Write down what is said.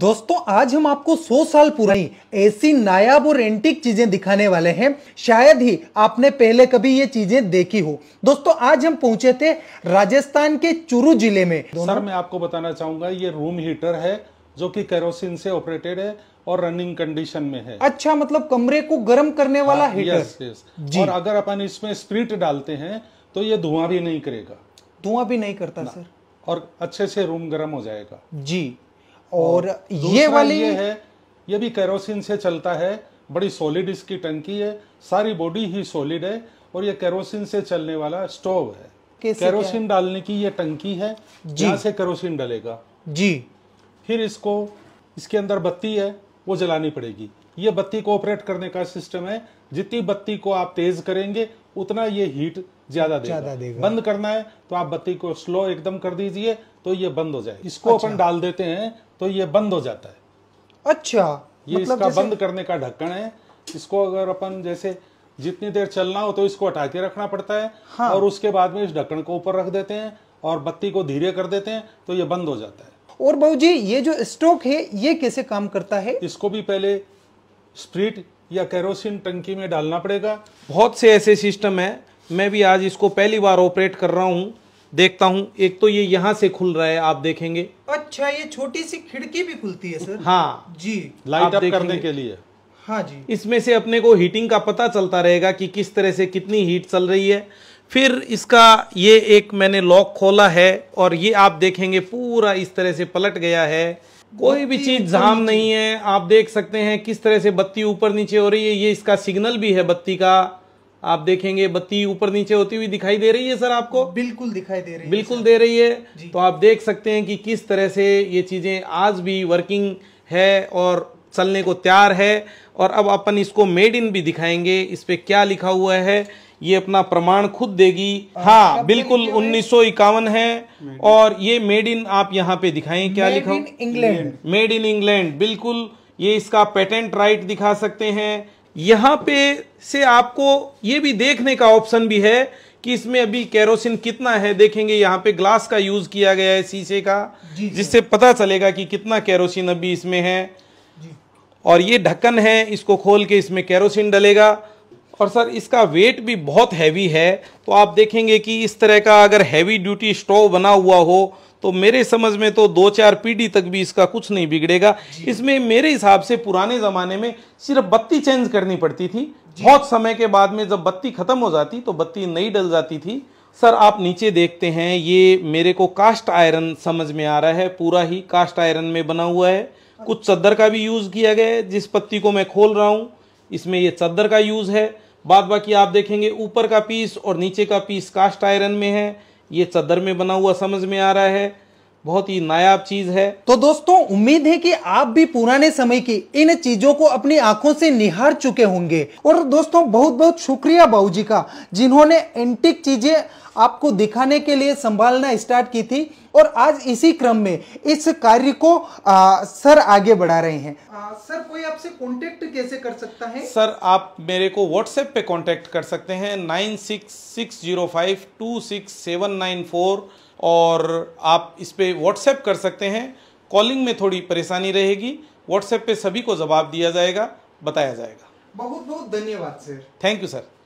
दोस्तों आज हम आपको 100 साल पुरानी ऐसी नायाब और एंटिक चीजें दिखाने वाले हैं शायद ही आपने पहले कभी ये चीजें देखी हो दोस्तों आज हम पहुंचे थे राजस्थान के चुरू जिले में सर मैं आपको बताना चाहूंगा ये रूम हीटर है जो कि केरोसिन से ऑपरेटेड है और रनिंग कंडीशन में है अच्छा मतलब कमरे को गर्म करने वाला आ, हीटर यस, यस। जी। और अगर अपन इसमें स्प्रिट डालते हैं तो ये धुआं भी नहीं करेगा धुआं भी नहीं करता सर और अच्छे से रूम गर्म हो जाएगा जी और, ये वाली ये है ये भी केरोसिन से चलता है बड़ी सॉलिड इसकी टंकी है सारी बॉडी ही सॉलिड है और ये केरोसिन से चलने वाला स्टोव है केरोसिन डालने की ये टंकी है जहाँ से केरोसिन डलेगा जी फिर इसको इसके अंदर बत्ती है वो जलानी पड़ेगी ये बत्ती को ऑपरेट करने का सिस्टम है जितनी बत्ती को आप तेज करेंगे उतना ये हीट ज्यादा देगा।, देगा बंद करना है तो आप बत्ती को स्लो एकदम कर दीजिए तो ये बंद हो जाए इसको अच्छा। अपन डाल देते हैं तो ये बंद हो जाता है अच्छा ये मतलब इसका बंद करने का ढक्कन है इसको अगर अपन जैसे जितनी देर चलना हो तो इसको हटा के रखना पड़ता है हाँ। और उसके बाद में इस ढक्कन को ऊपर रख देते हैं और बत्ती को धीरे कर देते हैं तो ये बंद हो जाता है और बाबू जी ये जो स्टोक है ये कैसे काम करता है इसको भी पहले स्प्रिट या केरोसिन टंकी में डालना पड़ेगा बहुत से ऐसे सिस्टम है मैं भी आज इसको पहली बार ऑपरेट कर रहा हूँ देखता हूँ एक तो ये यहाँ से खुल रहा है आप देखेंगे अच्छा। अच्छा ये छोटी सी खिड़की भी खुलती है सर हाँ जी लाइट अप करने के लिए हाँ जी इसमें से अपने को हीटिंग का पता चलता रहेगा कि किस तरह से कितनी हीट चल रही है फिर इसका ये एक मैंने लॉक खोला है और ये आप देखेंगे पूरा इस तरह से पलट गया है कोई भी चीज जाम नहीं है आप देख सकते हैं किस तरह से बत्ती ऊपर नीचे हो रही है ये इसका सिग्नल भी है बत्ती का आप देखेंगे बत्ती ऊपर नीचे होती हुई दिखाई दे रही है सर आपको बिल्कुल दिखाई दे रही है बिल्कुल दे रही है तो आप देख सकते हैं कि किस तरह से ये चीज़ें आज भी वर्किंग है और चलने को तैयार है और अब अपन इसको मेड इन भी दिखाएंगे इस पे क्या लिखा हुआ है ये अपना प्रमाण खुद देगी हाँ, हाँ बिल्कुल उन्नीस है और ये मेड इन आप यहाँ पे दिखाएं क्या लिखा इंग्लैंड मेड इन इंग्लैंड बिल्कुल ये इसका पेटेंट राइट दिखा सकते हैं यहां पे से आपको ये भी देखने का ऑप्शन भी है कि इसमें अभी केरोसिन कितना है देखेंगे यहाँ पे ग्लास का यूज किया गया है शीशे का जिससे पता चलेगा कि कितना केरोसिन अभी इसमें है और ये ढक्कन है इसको खोल के इसमें केरोसिन डलेगा और सर इसका वेट भी बहुत हैवी है तो आप देखेंगे कि इस तरह का अगर हैवी ड्यूटी स्टोव बना हुआ हो तो मेरे समझ में तो दो चार पीढ़ी तक भी इसका कुछ नहीं बिगड़ेगा इसमें मेरे हिसाब से पुराने ज़माने में सिर्फ बत्ती चेंज करनी पड़ती थी बहुत समय के बाद में जब बत्ती ख़त्म हो जाती तो बत्ती नहीं डल जाती थी सर आप नीचे देखते हैं ये मेरे को कास्ट आयरन समझ में आ रहा है पूरा ही कास्ट आयरन में बना हुआ है कुछ चद्दर का भी यूज़ किया गया है जिस पत्ती को मैं खोल रहा हूँ इसमें ये चद्दर का यूज़ है बाद बाकी आप देखेंगे ऊपर का पीस और नीचे का पीस कास्ट आयरन में है ये चदर में बना हुआ समझ में आ रहा है बहुत ही नायाब चीज है तो दोस्तों उम्मीद है कि आप भी पुराने समय की इन चीजों को अपनी आंखों से निहार चुके होंगे और दोस्तों बहुत बहुत शुक्रिया बाबू का जिन्होंने एंटिक चीजें आपको दिखाने के लिए संभालना स्टार्ट की थी और आज इसी क्रम में इस कार्य को आ, सर आगे बढ़ा रहे हैं आ, सर कोई आपसे कांटेक्ट कैसे कर सकता है सर आप मेरे को व्हाट्सएप पे कांटेक्ट कर सकते हैं nine six six zero five two six seven nine four और आप इस पर व्हाट्सएप कर सकते हैं कॉलिंग में थोड़ी परेशानी रहेगी व्हाट्सएप पे सभी को जवाब दिया जाएगा बताया जाएगा बहुत बहुत धन्यवाद सर थैंक यू सर